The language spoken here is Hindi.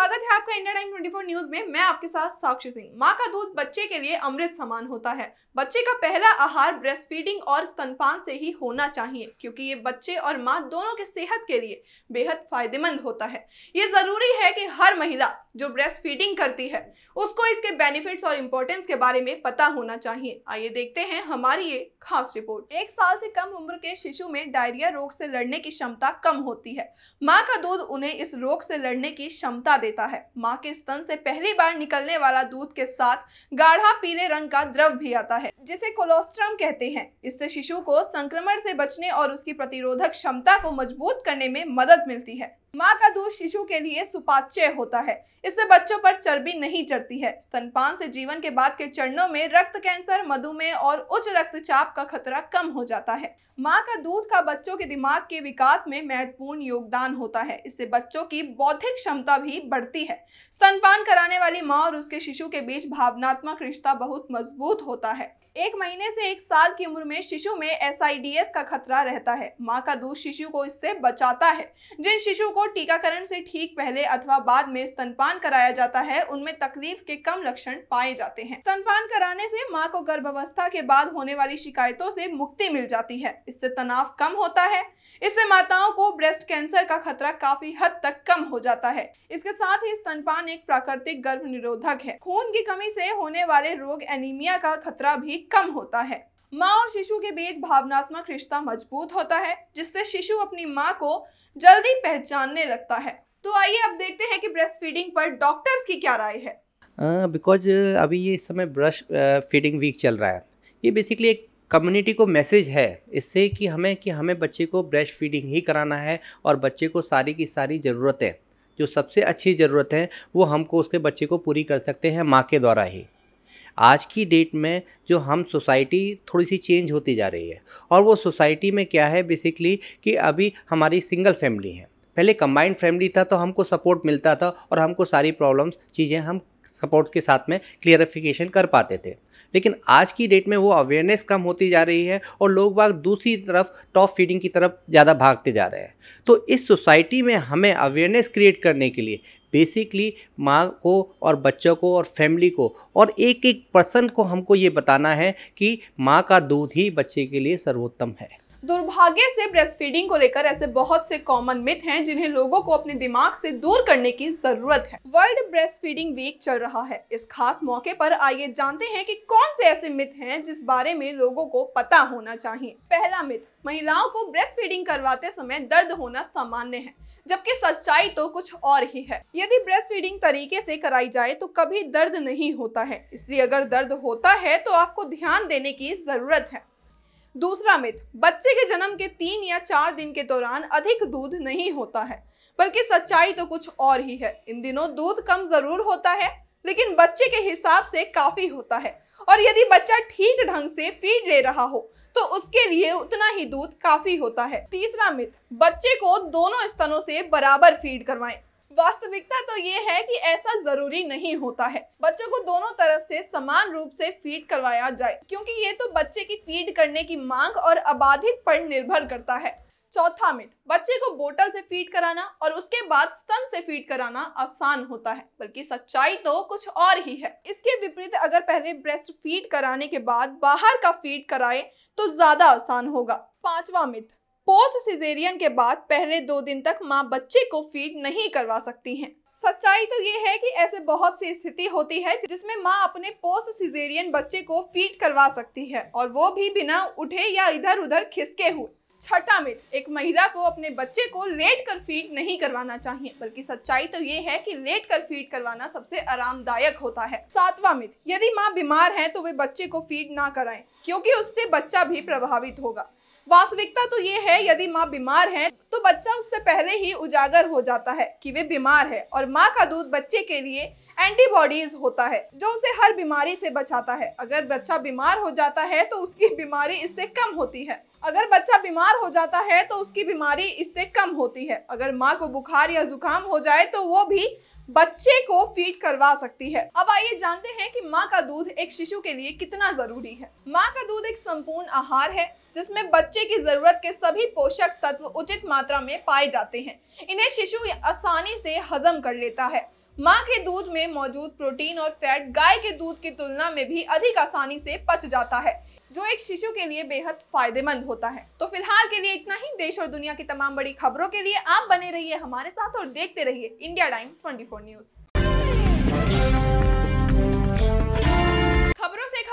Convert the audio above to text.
स्वागत है आपका इंडिया टाइम ट्वेंटी न्यूज में मैं आपके साथ साक्षी सिंह माँ का दूध बच्चे के लिए अमृत समान होता है बच्चे का पहला आहार ब्रेस्ट फीडिंग और स्तनपान से ही होना चाहिए क्योंकि ये बच्चे और माँ दोनों के सेहत के लिए बेहद फायदेमंद होता है ये जरूरी है कि हर महिला जो ब्रेस्ट फीडिंग करती है उसको इसके बेनिफिट्स और इम्पोर्टेंस के बारे में पता होना चाहिए आइए देखते हैं हमारी ये खास रिपोर्ट एक साल से कम उम्र के शिशु में डायरिया रोग से लड़ने की क्षमता कम होती है माँ का दूध उन्हें इस रोग से लड़ने की क्षमता देता है माँ के स्तन से पहली बार निकलने वाला दूध के साथ गाढ़ा पीले रंग का द्रव भी आता है जिसे कोलोस्ट्रम कहते हैं इससे शिशु को संक्रमण से बचने और उसकी प्रतिरोधक क्षमता को मजबूत करने में मदद मिलती है माँ का दूध शिशु के लिए सुपाच्य होता है इससे बच्चों पर चर्बी नहीं चढ़ती है स्तनपान से जीवन के बाद के चरणों में रक्त कैंसर मधुमेह और उच्च रक्तचाप पेशाब का खतरा कम हो जाता है माँ का दूध का बच्चों के दिमाग के विकास में महत्वपूर्ण योगदान होता है इससे बच्चों की बौद्धिक क्षमता भी बढ़ती है स्तनपान कराने वाली माँ और उसके शिशु के बीच भावनात्मक रिश्ता बहुत मजबूत होता है एक महीने से एक साल की उम्र में शिशु में एस का खतरा रहता है माँ का दूध शिशु को इससे बचाता है जिन शिशु को टीकाकरण से ठीक पहले अथवा बाद में स्तनपान कराया जाता है उनमें तकलीफ के कम लक्षण पाए जाते हैं स्तनपान कराने से माँ को गर्भावस्था के बाद होने वाली शिकायत शिकायतों से मुक्ति मिल जाती है इससे तनाव कम होता है इससे माताओं को ब्रेस्ट कैंसर का खतरा काफी हद तक कम हो जाता है इसके साथ ही स्तनपान एक प्राकृतिक गर्भ निरोधक है खून की कमी से होने वाले रोग एनीमिया का खतरा भी कम होता है माँ और शिशु के बीच भावनात्मक रिश्ता मजबूत होता है जिससे शिशु अपनी माँ को जल्दी पहचानने लगता है तो आइए अब देखते हैं कि ब्रेस्ट फीडिंग पर डॉक्टर्स की क्या राय है बिकॉज uh, अभी ये इस समय ब्रश फीडिंग वीक चल रहा है ये बेसिकली एक कम्युनिटी को मैसेज है इससे कि हमें कि हमें बच्चे को ब्रेस्ट फीडिंग ही कराना है और बच्चे को सारी की सारी ज़रूरतें जो सबसे अच्छी ज़रूरत है वो हमको उसके बच्चे को पूरी कर सकते हैं माँ के द्वारा ही आज की डेट में जो हम सोसाइटी थोड़ी सी चेंज होती जा रही है और वो सोसाइटी में क्या है बेसिकली कि अभी हमारी सिंगल फैमिली है पहले कंबाइंड फैमिली था तो हमको सपोर्ट मिलता था और हमको सारी प्रॉब्लम्स चीज़ें हम सपोर्ट के साथ में क्लियरिफिकेशन कर पाते थे लेकिन आज की डेट में वो अवेयरनेस कम होती जा रही है और लोग बाग दूसरी तरफ टॉप फीडिंग की तरफ ज़्यादा भागते जा रहे हैं तो इस सोसाइटी में हमें अवेयरनेस क्रिएट करने के लिए बेसिकली माँ को और बच्चों को और फैमिली को और एक एक पर्सन को हमको ये बताना है कि माँ का दूध ही बच्चे के लिए सर्वोत्तम है दुर्भाग्य से ब्रेस्ट फीडिंग को लेकर ऐसे बहुत से कॉमन मिथ हैं जिन्हें लोगों को अपने दिमाग से दूर करने की जरूरत है वर्ल्ड ब्रेस्ट फीडिंग वीक चल रहा है इस खास मौके पर आइए जानते हैं कि कौन से ऐसे मिथ हैं जिस बारे में लोगों को पता होना चाहिए पहला मिथ महिलाओं को ब्रेस्ट फीडिंग करवाते समय दर्द होना सामान्य है जबकि सच्चाई तो कुछ और ही है यदि ब्रेस्ट फीडिंग तरीके से कराई जाए तो कभी दर्द नहीं होता है इसलिए अगर दर्द होता है तो आपको ध्यान देने की जरूरत है दूसरा मिथ बच्चे के जन्म के तीन या चार दिन के दौरान अधिक दूध नहीं होता है बल्कि सच्चाई तो कुछ और ही है इन दिनों दूध कम जरूर होता है लेकिन बच्चे के हिसाब से काफी होता है और यदि बच्चा ठीक ढंग से फीड ले रहा हो तो उसके लिए उतना ही दूध काफी होता है तीसरा मिथ बच्चे को दोनों स्तनों से बराबर फीड करवाएं वास्तविकता तो ये है कि ऐसा जरूरी नहीं होता है बच्चों को दोनों तरफ से समान रूप से फीड करवाया जाए क्योंकि ये तो बच्चे की फीड करने की मांग और अबाधित पर निर्भर करता है चौथा मिथ बच्चे को बोतल से फीड कराना और उसके बाद स्तन से फीड कराना आसान होता है बल्कि सच्चाई तो कुछ और ही है इसके विपरीत अगर पहले ब्रेस्ट फीड कराने के बाद बाहर का फीड कराए तो ज्यादा आसान होगा पांचवा मिथ पोस्ट सिजेरियन के बाद पहले दो दिन तक माँ बच्चे को फीड नहीं करवा सकती हैं सच्चाई तो ये है कि ऐसे बहुत सी स्थिति होती है जिसमें माँ अपने पोस्ट सिजेरियन बच्चे को फीड करवा सकती है और वो भी बिना उठे या इधर उधर खिसके हुए छठा मित्र एक महिला को अपने बच्चे को लेट कर फीड नहीं करवाना चाहिए बल्कि सच्चाई तो ये है कि लेट कर फीड करवाना सबसे आरामदायक होता है सातवां मित्र यदि माँ बीमार है तो वे बच्चे को फीड ना कराएं क्योंकि उससे बच्चा भी प्रभावित होगा वास्तविकता तो ये है यदि माँ बीमार है तो बच्चा उससे पहले ही उजागर हो जाता है कि वे बीमार है और माँ का दूध बच्चे के लिए एंटीबॉडीज होता है जो उसे हर बीमारी से बचाता है अगर बच्चा बीमार हो जाता है तो उसकी बीमारी इससे कम होती है अगर बच्चा बीमार हो जाता है तो उसकी बीमारी इससे कम होती है अगर माँ को बुखार या जुकाम हो जाए तो वो भी बच्चे को फीड करवा सकती है अब आइए जानते हैं कि माँ का दूध एक शिशु के लिए कितना जरूरी है माँ का दूध एक संपूर्ण आहार है जिसमें बच्चे की जरूरत के सभी पोषक तत्व उचित मात्रा में पाए जाते हैं इन्हें शिशु आसानी से हजम कर लेता है माँ के दूध में मौजूद प्रोटीन और फैट गाय के दूध की तुलना में भी अधिक आसानी से पच जाता है जो एक शिशु के लिए बेहद फायदेमंद होता है तो फिलहाल के लिए इतना ही देश और दुनिया की तमाम बड़ी खबरों के लिए आप बने रहिए हमारे साथ और देखते रहिए इंडिया टाइम 24 न्यूज़